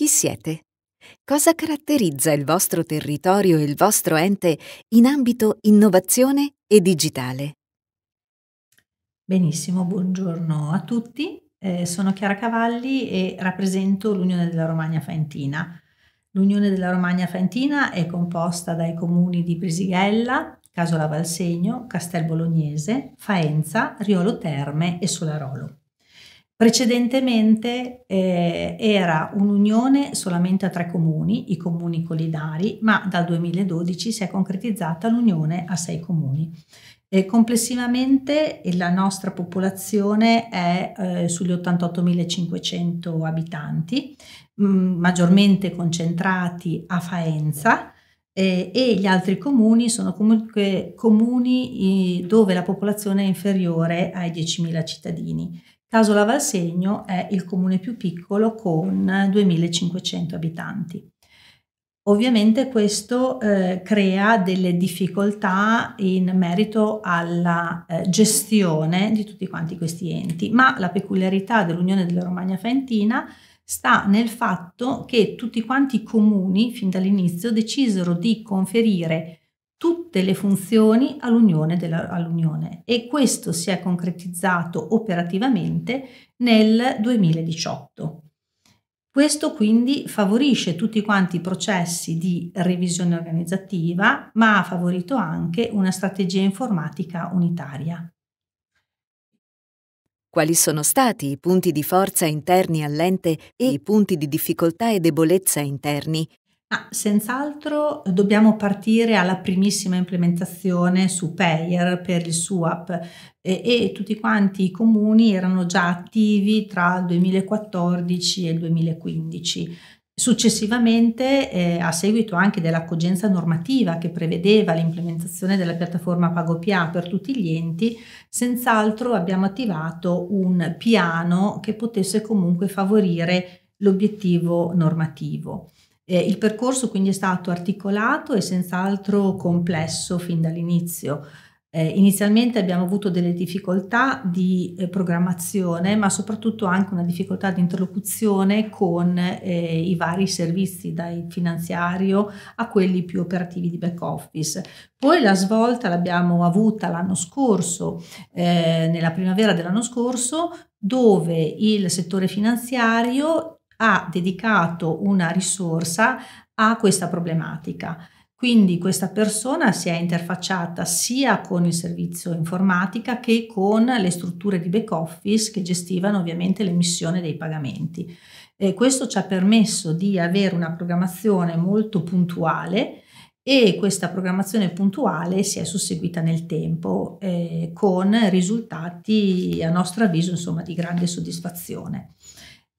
Chi siete? Cosa caratterizza il vostro territorio e il vostro ente in ambito innovazione e digitale? Benissimo, buongiorno a tutti. Eh, sono Chiara Cavalli e rappresento l'Unione della Romagna Faentina. L'Unione della Romagna Faentina è composta dai comuni di Prisighella, Casola Valsegno, Castel Bolognese, Faenza, Riolo Terme e Solarolo. Precedentemente eh, era un'unione solamente a tre comuni, i comuni collinari, ma dal 2012 si è concretizzata l'unione a sei comuni. E complessivamente eh, la nostra popolazione è eh, sugli 88.500 abitanti, mh, mm, maggiormente concentrati a Faenza, eh, e gli altri comuni sono comunque comuni eh, dove la popolazione è inferiore ai 10.000 cittadini. Casola Valsegno è il comune più piccolo con 2500 abitanti. Ovviamente questo eh, crea delle difficoltà in merito alla eh, gestione di tutti quanti questi enti, ma la peculiarità dell'Unione della Romagna Faentina sta nel fatto che tutti quanti i comuni fin dall'inizio decisero di conferire tutte le funzioni all'Unione, della, all'Unione, e questo si è concretizzato operativamente nel 2018. Questo quindi favorisce tutti quanti i processi di revisione organizzativa, ma ha favorito anche una strategia informatica unitaria. Quali sono stati i punti di forza interni all'ente e i punti di difficoltà e debolezza interni Ah, senz'altro dobbiamo partire alla primissima implementazione su Payer per il SUAP e, e, tutti quanti i comuni erano già attivi tra il 2014 e il 2015. Successivamente, eh, a seguito anche dell'accogenza normativa che prevedeva l'implementazione della piattaforma PagoPA per tutti gli enti, senz'altro abbiamo attivato un piano che potesse comunque favorire l'obiettivo normativo. Eh, il percorso quindi è stato articolato e senz'altro complesso fin dall'inizio. Eh, inizialmente abbiamo avuto delle difficoltà di eh, programmazione, ma soprattutto anche una difficoltà di interlocuzione con eh, i vari servizi, dal finanziario a quelli più operativi di back office. Poi la svolta l'abbiamo avuta l'anno scorso, eh, nella primavera dell'anno scorso, dove il settore finanziario ha dedicato una risorsa a questa problematica. Quindi questa persona si è interfacciata sia con il servizio informatica che con le strutture di back office che gestivano ovviamente l'emissione dei pagamenti. E questo ci ha permesso di avere una programmazione molto puntuale e questa programmazione puntuale si è susseguita nel tempo eh, con risultati a nostro avviso insomma, di grande soddisfazione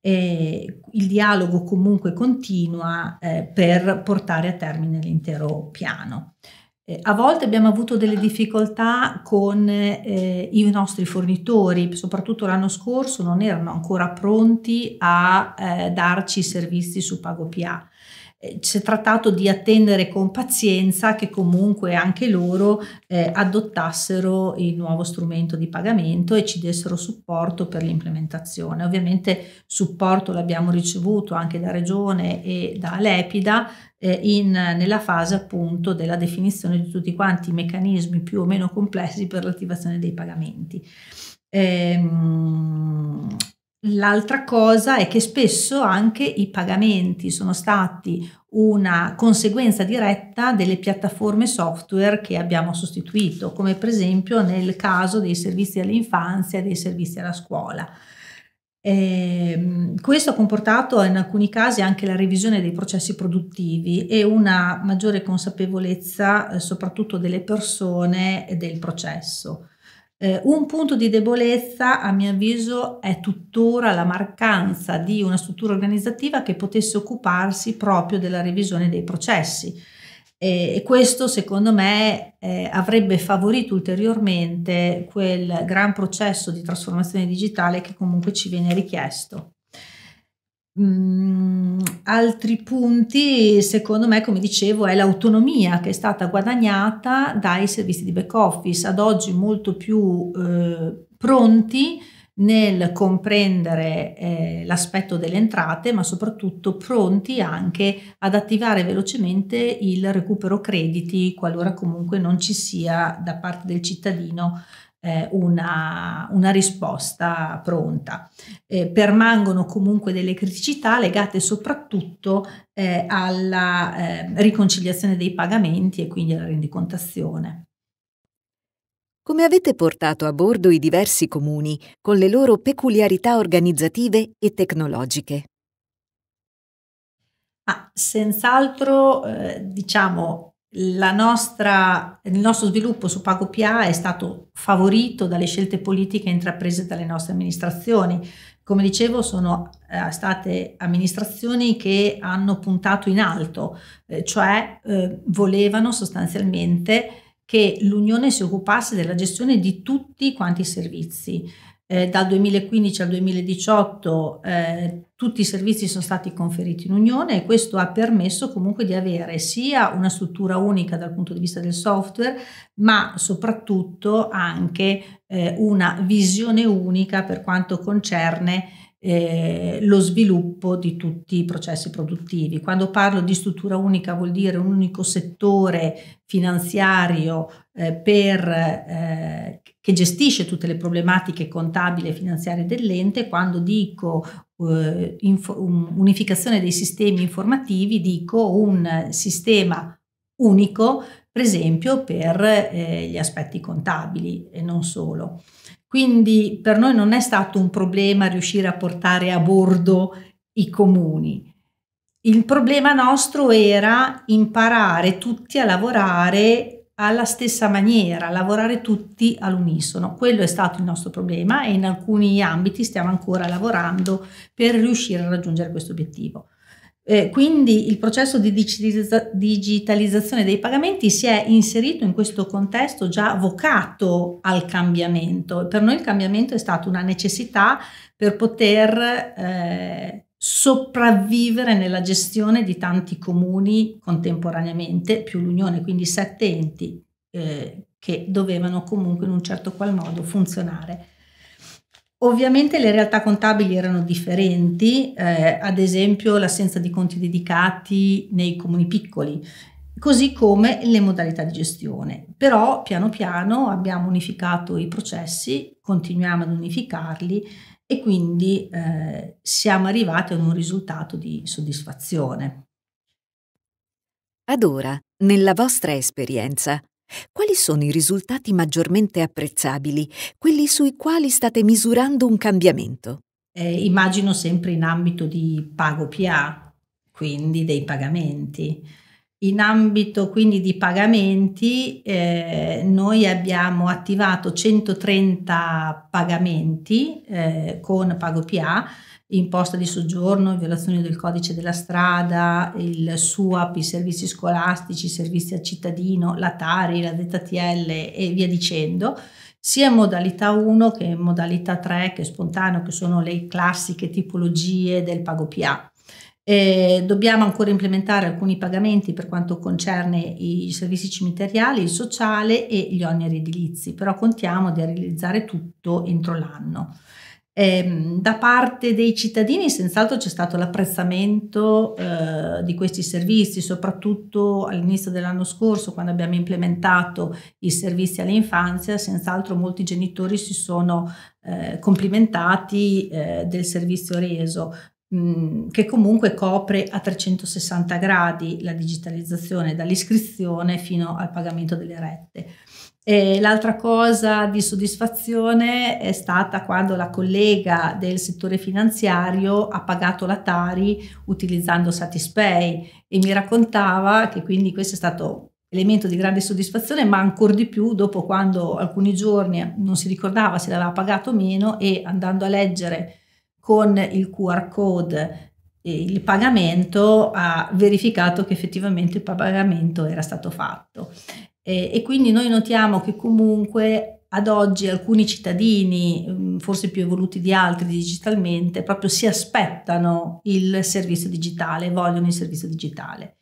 eh, il dialogo comunque continua eh, per portare a termine l'intero piano. Eh, a volte abbiamo avuto delle difficoltà con eh, i nostri fornitori, soprattutto l'anno scorso non erano ancora pronti a eh, darci i servizi su PagoPA. Eh, si è trattato di attendere con pazienza che comunque anche loro eh, adottassero il nuovo strumento di pagamento e ci dessero supporto per l'implementazione. Ovviamente supporto l'abbiamo ricevuto anche da Regione e da Lepida, eh, in, nella fase appunto della definizione di tutti quanti i meccanismi più o meno complessi per l'attivazione dei pagamenti. Ehm, L'altra cosa è che spesso anche i pagamenti sono stati una conseguenza diretta delle piattaforme software che abbiamo sostituito, come per esempio nel caso dei servizi all'infanzia e dei servizi alla scuola. Eh, questo ha comportato in alcuni casi anche la revisione dei processi produttivi e una maggiore consapevolezza eh, soprattutto delle persone e del processo. Eh, un punto di debolezza, a mio avviso, è tuttora la mancanza di una struttura organizzativa che potesse occuparsi proprio della revisione dei processi e questo secondo me eh, avrebbe favorito ulteriormente quel gran processo di trasformazione digitale che comunque ci viene richiesto. Mm, altri punti, secondo me, come dicevo, è l'autonomia che è stata guadagnata dai servizi di back office, ad oggi molto più eh, pronti nel comprendere eh, l'aspetto delle entrate, ma soprattutto pronti anche ad attivare velocemente il recupero crediti qualora comunque non ci sia da parte del cittadino eh, una, una, risposta pronta. Eh, permangono comunque delle criticità legate soprattutto eh, alla eh, riconciliazione dei pagamenti e quindi alla rendicontazione. Come avete portato a bordo i diversi comuni con le loro peculiarità organizzative e tecnologiche? Ah, senz'altro, eh, diciamo, nostra, il nostro sviluppo su PagoPA è stato favorito dalle scelte politiche intraprese dalle nostre amministrazioni. Come dicevo, sono eh, state amministrazioni che hanno puntato in alto, eh, cioè eh, volevano sostanzialmente che l'Unione si occupasse della gestione di tutti quanti i servizi. Eh, dal 2015 al 2018 eh, tutti i servizi sono stati conferiti in Unione e questo ha permesso comunque di avere sia una struttura unica dal punto di vista del software, ma soprattutto anche eh, una visione unica per quanto concerne eh, lo sviluppo di tutti i processi produttivi. Quando parlo di struttura unica vuol dire un unico settore finanziario eh, per, eh, che gestisce tutte le problematiche contabili e finanziarie dell'ente, quando dico eh, inf- unificazione dei sistemi informativi dico un sistema unico per esempio per eh, gli aspetti contabili e non solo. Quindi per noi non è stato un problema riuscire a portare a bordo i comuni. Il problema nostro era imparare tutti a lavorare alla stessa maniera, lavorare tutti all'unisono. Quello è stato il nostro problema e in alcuni ambiti stiamo ancora lavorando per riuscire a raggiungere questo obiettivo. Eh, quindi il processo di digitalizzazione dei pagamenti si è inserito in questo contesto già vocato al cambiamento. Per noi il cambiamento è stata una necessità per poter eh, sopravvivere nella gestione di tanti comuni contemporaneamente, più l'Unione, quindi sette enti eh, che dovevano comunque in un certo qual modo funzionare. Ovviamente le realtà contabili erano differenti, eh, ad esempio l'assenza di conti dedicati nei comuni piccoli, così come le modalità di gestione. Però piano piano abbiamo unificato i processi, continuiamo ad unificarli e quindi eh, siamo arrivati ad un risultato di soddisfazione. Ad ora, nella vostra esperienza, quali sono i risultati maggiormente apprezzabili, quelli sui quali state misurando un cambiamento? Eh, immagino sempre in ambito di pago PA, quindi dei pagamenti. In ambito quindi di pagamenti, eh, noi abbiamo attivato 130 pagamenti eh, con PagoPA, imposta di soggiorno, violazioni del codice della strada, il SUAP, i servizi scolastici, i servizi al cittadino, la Tari, la ZTL e via dicendo, sia in modalità 1 che in modalità 3 che spontaneo, che sono le classiche tipologie del PagoPA. Eh, dobbiamo ancora implementare alcuni pagamenti per quanto concerne i servizi cimiteriali, il sociale e gli oneri edilizi, però contiamo di realizzare tutto entro l'anno. Eh, da parte dei cittadini senz'altro c'è stato l'apprezzamento eh, di questi servizi, soprattutto all'inizio dell'anno scorso quando abbiamo implementato i servizi all'infanzia, senz'altro molti genitori si sono eh, complimentati eh, del servizio reso, che comunque copre a 360 gradi la digitalizzazione dall'iscrizione fino al pagamento delle rette. L'altra cosa di soddisfazione è stata quando la collega del settore finanziario ha pagato la Tari utilizzando Satispay e mi raccontava che quindi questo è stato elemento di grande soddisfazione, ma ancora di più dopo quando alcuni giorni non si ricordava se l'aveva pagato o meno e andando a leggere con il QR code il pagamento ha verificato che effettivamente il pagamento era stato fatto e, e, quindi noi notiamo che comunque ad oggi alcuni cittadini, mm, forse più evoluti di altri digitalmente, proprio si aspettano il servizio digitale, vogliono il servizio digitale.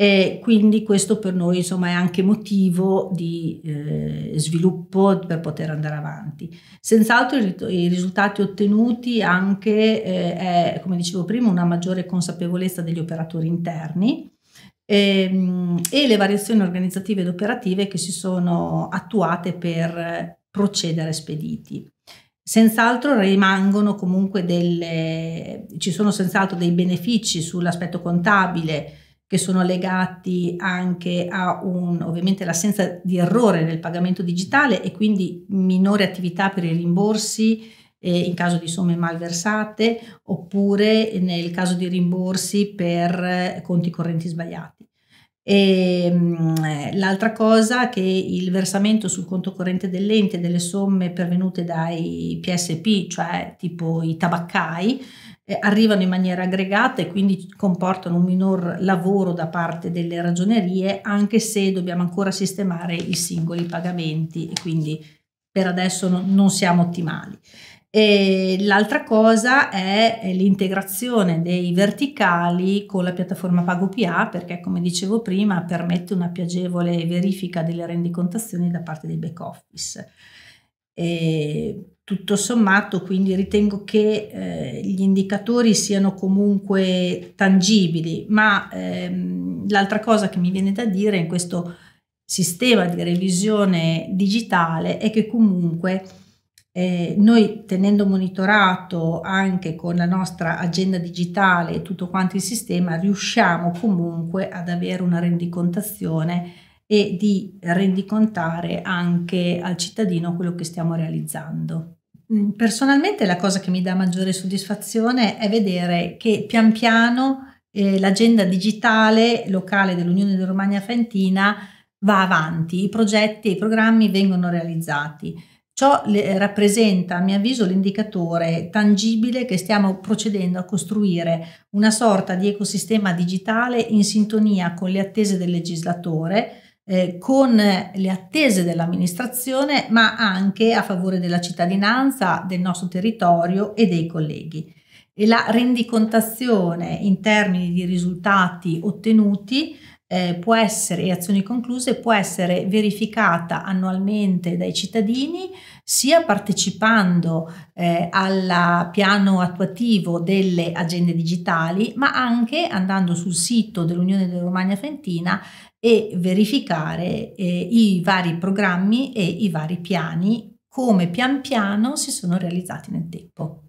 E quindi questo per noi insomma, è anche motivo di eh, sviluppo per poter andare avanti. Senz'altro i, risultati ottenuti anche eh, è, come dicevo prima, una maggiore consapevolezza degli operatori interni ehm, e le variazioni organizzative ed operative che si sono attuate per procedere spediti. Senz'altro rimangono comunque delle, ci sono senz'altro dei benefici sull'aspetto contabile che sono legati anche a un, ovviamente l'assenza di errore nel pagamento digitale e quindi minore attività per i rimborsi eh, in caso di somme malversate oppure nel caso di rimborsi per eh, conti correnti sbagliati. Ehm, l'altra cosa è che il versamento sul conto corrente dell'ente delle somme pervenute dai PSP, cioè tipo i tabaccai, arrivano in maniera aggregata e quindi comportano un minor lavoro da parte delle ragionerie, anche se dobbiamo ancora sistemare i singoli pagamenti e quindi per adesso no, non siamo ottimali. E l'altra cosa è l'integrazione dei verticali con la piattaforma PagoPA perché come dicevo prima permette una piacevole verifica delle rendicontazioni da parte dei back office. E tutto sommato, quindi ritengo che eh, gli indicatori siano comunque tangibili, ma ehm, l'altra cosa che mi viene da dire in questo sistema di revisione digitale è che comunque eh, noi tenendo monitorato anche con la nostra agenda digitale e tutto quanto il sistema, riusciamo comunque ad avere una rendicontazione e di rendicontare anche al cittadino quello che stiamo realizzando. Mm, personalmente la cosa che mi dà maggiore soddisfazione è vedere che pian piano eh, l'agenda digitale locale dell'Unione di Romagna Fentina va avanti, i progetti e i programmi vengono realizzati. Ciò le, eh, rappresenta, a mio avviso, l'indicatore tangibile che stiamo procedendo a costruire una sorta di ecosistema digitale in sintonia con le attese del legislatore, eh, con le attese dell'amministrazione, ma anche a favore della cittadinanza, del nostro territorio e dei colleghi. E la rendicontazione in termini di risultati ottenuti eh, può essere, e azioni concluse può essere verificata annualmente dai cittadini sia partecipando eh, al piano attuativo delle agende digitali, ma anche andando sul sito dell'Unione della Romagna Fentina e verificare eh, i vari programmi e i vari piani, come pian piano si sono realizzati nel tempo.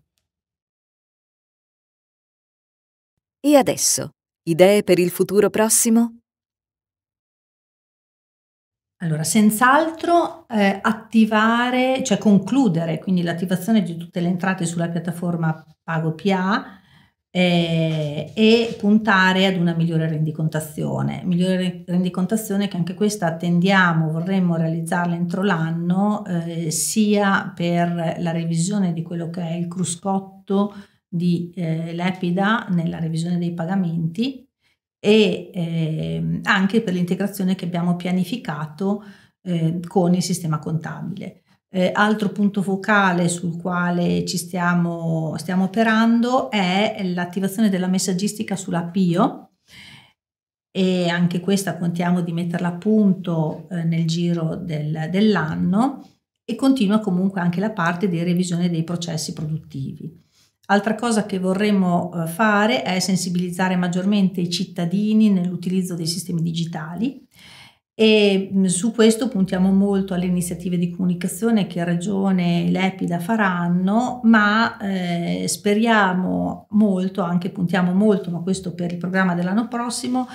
E adesso, idee per il futuro prossimo? Allora, senz'altro eh, attivare, cioè concludere, quindi l'attivazione di tutte le entrate sulla piattaforma PagoPA eh, e puntare ad una migliore rendicontazione. Migliore rendicontazione che anche questa attendiamo, vorremmo realizzarla entro l'anno, eh, sia per la revisione di quello che è il cruscotto di eh, Lepida nella revisione dei pagamenti e eh, anche per l'integrazione che abbiamo pianificato eh, con il sistema contabile. Eh, altro punto focale sul quale ci stiamo, stiamo operando è l'attivazione della messaggistica sulla PIO e anche questa contiamo di metterla a punto eh, nel giro del, dell'anno e continua comunque anche la parte di revisione dei processi produttivi. Altra cosa che vorremmo eh, fare è sensibilizzare maggiormente i cittadini nell'utilizzo dei sistemi digitali e mm, su questo puntiamo molto alle iniziative di comunicazione che Regione e Lepida faranno, ma eh, speriamo molto, anche puntiamo molto, ma questo per il programma dell'anno prossimo,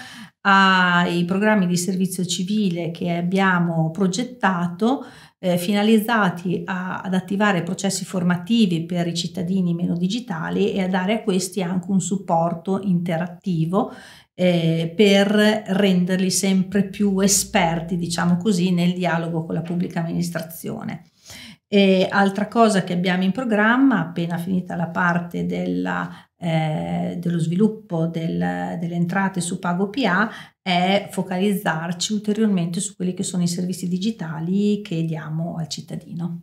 ai programmi di servizio civile che abbiamo progettato eh, finalizzati a, ad attivare processi formativi per i cittadini meno digitali e a dare a questi anche un supporto interattivo eh, per renderli sempre più esperti, diciamo così, nel dialogo con la pubblica amministrazione. E altra cosa che abbiamo in programma, appena finita la parte della eh, dello sviluppo del, delle entrate su Pago PA è focalizzarci ulteriormente su quelli che sono i servizi digitali che diamo al cittadino.